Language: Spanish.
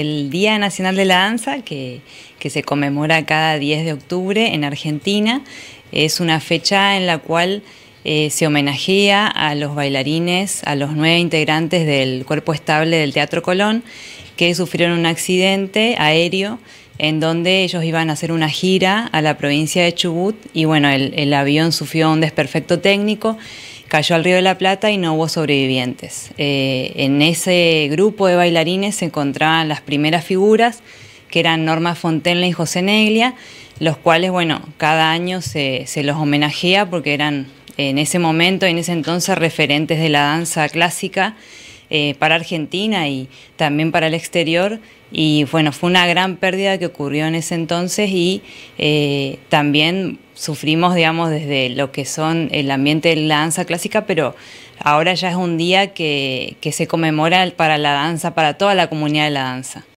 el Día Nacional de la Danza, que, se conmemora cada 10 de octubre en Argentina. Es una fecha en la cual eh, se homenajea a los bailarines, a los nueve integrantes del cuerpo estable del Teatro Colón, que sufrieron un accidente aéreo en donde ellos iban a hacer una gira a la provincia de Chubut y bueno, el avión sufrió un desperfecto técnico cayó al Río de la Plata y no hubo sobrevivientes. Eh, en ese grupo de bailarines se encontraban las primeras figuras, que eran Norma Fontenla y José Neglia, los cuales, bueno, cada año se, se los homenajea porque eran en ese momento, en ese entonces, referentes de la danza clásica eh, para Argentina y también para el exterior. Y bueno, fue una gran pérdida que ocurrió en ese entonces y eh, también sufrimos, digamos, desde lo que son el ambiente de la danza clásica, pero ahora ya es un día que, que se conmemora para la danza, para toda la comunidad de la danza.